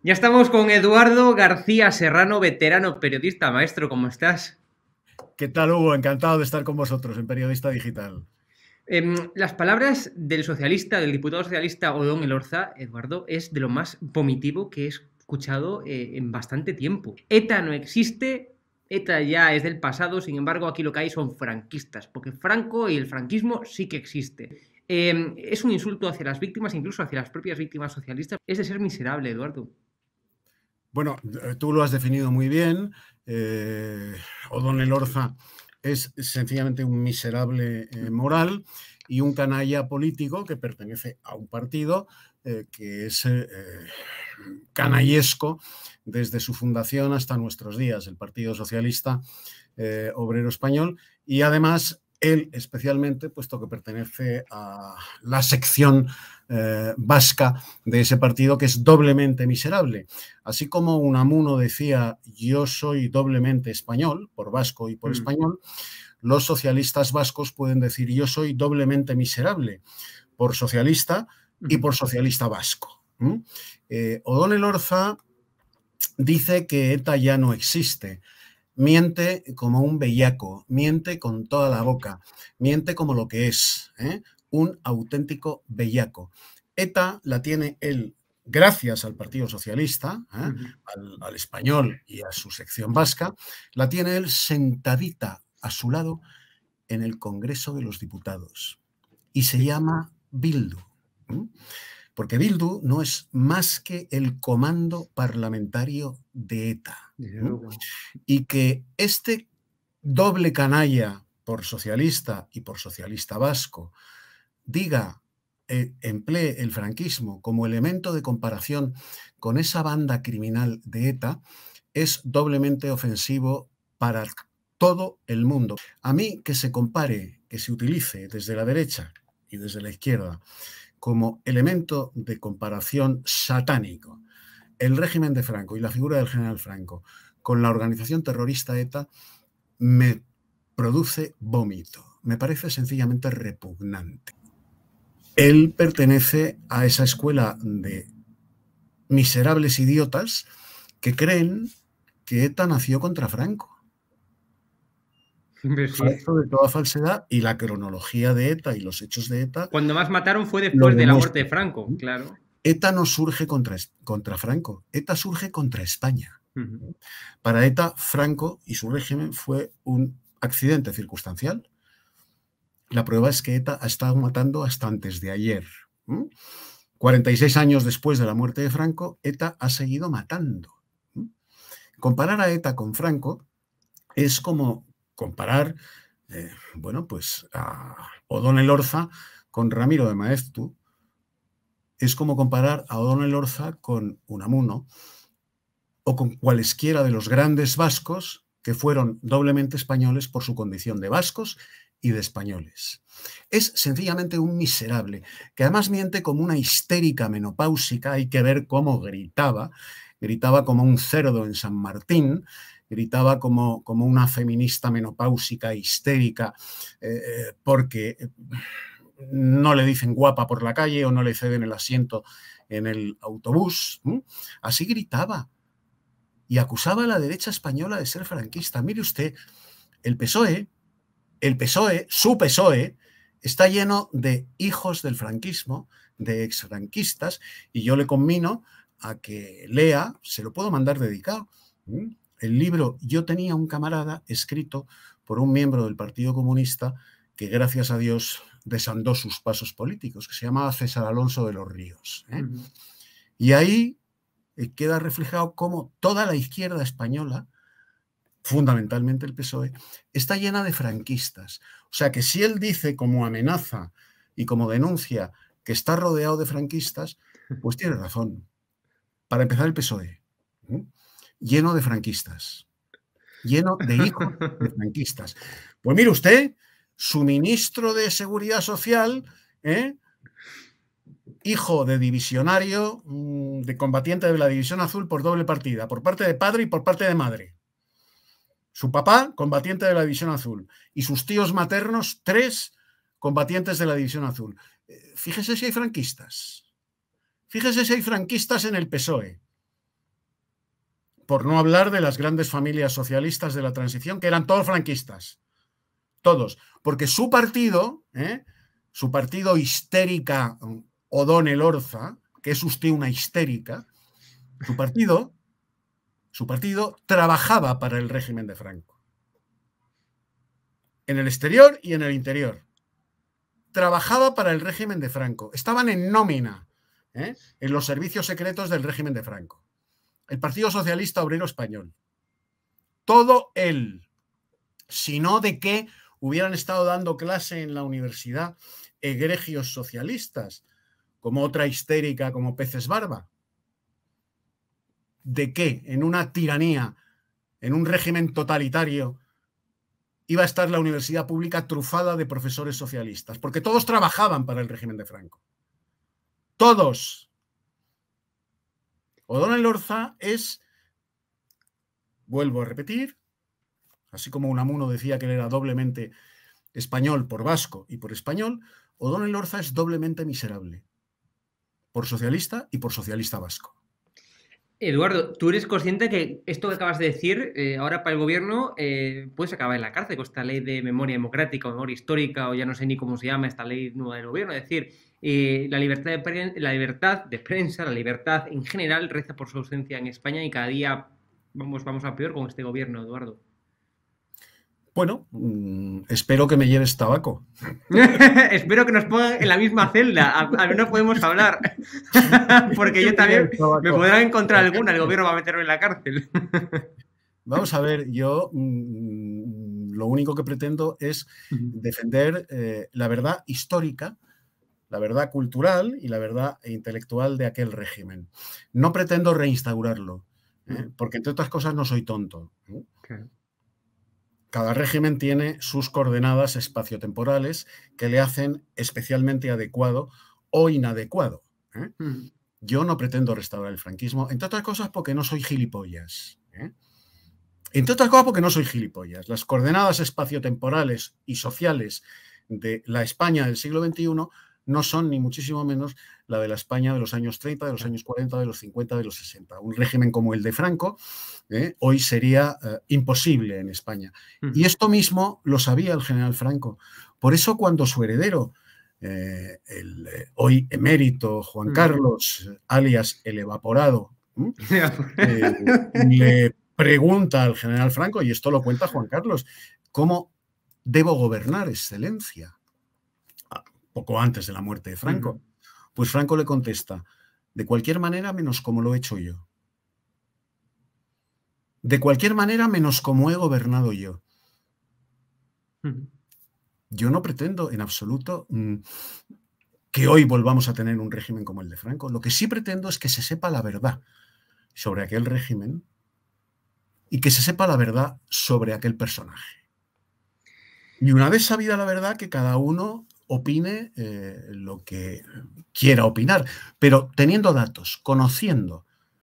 Ya estamos con Eduardo García Serrano, veterano periodista, maestro, ¿cómo estás? ¿Qué tal, Hugo? Encantado de estar con vosotros en Periodista Digital. Em, las palabras del socialista, del diputado socialista Odón Elorza, Eduardo, es de lo más vomitivo que he escuchado eh, en bastante tiempo. ETA no existe, ETA ya es del pasado, sin embargo, aquí lo que hay son franquistas, porque Franco y el franquismo sí que existe. Em, es un insulto hacia las víctimas, incluso hacia las propias víctimas socialistas. Es de ser miserable, Eduardo. Bueno, eh, tú lo has definido muy bien. Eh, El Orza es sencillamente un miserable eh, moral y un canalla político que pertenece a un partido eh, que es canallesco desde su fundación hasta nuestros días, el Partido Socialista Obrero Español, y además él especialmente, puesto que pertenece a la sección eh, vasca de ese partido que es doblemente miserable. Así como Unamuno decía, yo soy doblemente español, por vasco y por mm. español, los socialistas vascos pueden decir, yo soy doblemente miserable, por socialista y por socialista vasco. Eh, Odón Eh, Orza dice que ETA ya no existe miente como un bellaco, miente con toda la boca, miente como lo que es, ¿eh? un auténtico bellaco. ETA la tiene él gracias al Partido Socialista, ¿eh? al, español y a su sección vasca, la tiene él sentadita a su lado en el Congreso de los Diputados. Y se llama Bildu. Porque Bildu no es más que el comando parlamentario de ETA. Y que este doble canalla por socialista y por socialista vasco diga, eh, emplee el franquismo como elemento de comparación con esa banda criminal de ETA, es doblemente ofensivo para todo el mundo. A mí que se compare, que se utilice desde la derecha y desde la izquierda como elemento de comparación satánico el régimen de Franco y la figura del general Franco con la organización terrorista ETA me produce vómito, me parece sencillamente repugnante. Él pertenece a esa escuela de miserables idiotas que creen que ETA nació contra Franco falso de toda falsedad y la cronología de ETA y los hechos de ETA. Cuando más mataron fue después de la muerte de Franco, claro. ETA no surge contra, contra Franco, ETA surge contra España. Para ETA, Franco y su régimen fue un accidente circunstancial. La prueba es que ETA ha estado matando hasta antes de ayer. 46 años después de la muerte de Franco, ETA ha seguido matando. Comparar a ETA con Franco es como comparar, eh, bueno, pues a O'Donnell Orza con Ramiro de Maeztu es como comparar a O'Donnell Orza con Unamuno o con cualesquiera de los grandes vascos que fueron doblemente españoles por su condición de vascos y de españoles. Es sencillamente un miserable, que además miente como una histérica menopáusica, hay que ver cómo gritaba, gritaba como un cerdo en San Martín, gritaba como, como una feminista menopáusica, histérica, eh, eh, porque eh, no le dicen guapa por la calle o no le ceden el asiento en el autobús. Así gritaba y acusaba a la derecha española de ser franquista. Mire usted, el PSOE, el PSOE, su PSOE, está lleno de hijos del franquismo, de exfranquistas, y yo le conmino a que lea, se lo puedo mandar dedicado, el libro Yo tenía un camarada, escrito por un miembro del Partido Comunista que, gracias a Dios, desandó sus pasos políticos, que se llamaba César Alonso de los Ríos. ¿eh? Y ahí eh, queda reflejado cómo toda la izquierda española, fundamentalmente el PSOE, está llena de franquistas. O sea que si él dice como amenaza y como denuncia que está rodeado de franquistas, pues tiene razón. Para empezar, el PSOE lleno de franquistas, lleno de hijos de franquistas. Pues mire usted, su ministro de Seguridad Social, ¿eh? hijo de divisionario, mm, de combatiente de la División Azul por doble partida, por parte de padre y por parte de madre. Su papá, combatiente de la División Azul, y sus tíos maternos, tres combatientes de la División Azul. Eh, fíjese si hay franquistas. Fíjese si hay franquistas en el PSOE. Por no hablar de las grandes familias socialistas de la transición, que eran todos franquistas. Todos. Porque su partido, ¿eh? su partido histérica O'Donnell Orza, que es usted una histérica, su partido, su partido trabajaba para el régimen de Franco. En el exterior y en el interior. Trabajaba para el régimen de Franco. Estaban en nómina ¿eh? en los servicios secretos del régimen de Franco el Partido Socialista Obrero Español. Todo él, sino de que hubieran estado dando clase en la universidad egregios socialistas, como otra histérica como Peces Barba. ¿De qué en una tiranía, en un régimen totalitario, iba a estar la universidad pública trufada de profesores socialistas? Porque todos trabajaban para el régimen de Franco. Todos O'Donnell Orza es, vuelvo a repetir, así como Unamuno decía que él era doblemente español por vasco y por español, O'Donnell Orza es doblemente miserable, por socialista y por socialista vasco. Eduardo, ¿tú eres consciente que esto que acabas de decir eh, ahora para el gobierno eh, puedes acabar en la cárcel con esta ley de memoria democrática o memoria histórica o ya no sé ni cómo se llama esta ley nueva del gobierno? Es decir, eh, la, libertad de la libertad de prensa, la libertad en general reza por su ausencia en España y cada día vamos, vamos a peor con este gobierno, Eduardo. Bueno, mm, espero que me lleves tabaco. espero que nos pongan en la misma celda. Al menos podemos hablar. Porque yo también me podrán encontrar alguna. El gobierno va a meterme en la cárcel. Vamos a ver, yo mm, lo único que pretendo es defender eh, la verdad histórica la verdad cultural y la verdad intelectual de aquel régimen. No pretendo reinstaurarlo, ¿eh? porque entre otras cosas no soy tonto. ¿eh? Cada régimen tiene sus coordenadas espaciotemporales que le hacen especialmente adecuado o inadecuado. ¿eh? Hmm. Yo no pretendo restaurar el franquismo, entre otras cosas porque no soy gilipollas. ¿eh? Entre otras cosas porque no soy gilipollas. Las coordenadas espaciotemporales y sociales de la España del siglo XXI no son ni muchísimo menos la de la España de los años 30, de los años 40, de los 50, de los 60. Un régimen como el de Franco ¿eh? hoy sería eh, imposible en España. Y esto mismo lo sabía el general Franco. Por eso cuando su heredero, eh, el hoy emérito Juan Carlos, alias el evaporado, le pregunta al general Franco, y esto lo cuenta Juan Carlos, ¿cómo debo gobernar, excelencia? poco antes de la muerte de Franco. Pues Franco le contesta, de cualquier manera menos como lo he hecho yo. De cualquier manera menos como he gobernado yo. Yo no pretendo en absoluto mm, que hoy volvamos a tener un régimen como el de Franco. Lo que sí pretendo es que se sepa la verdad sobre aquel régimen y que se sepa la verdad sobre aquel personaje. Y una vez sabida la verdad, que cada uno opine eh, lo que quiera opinar, pero teniendo datos, conociendo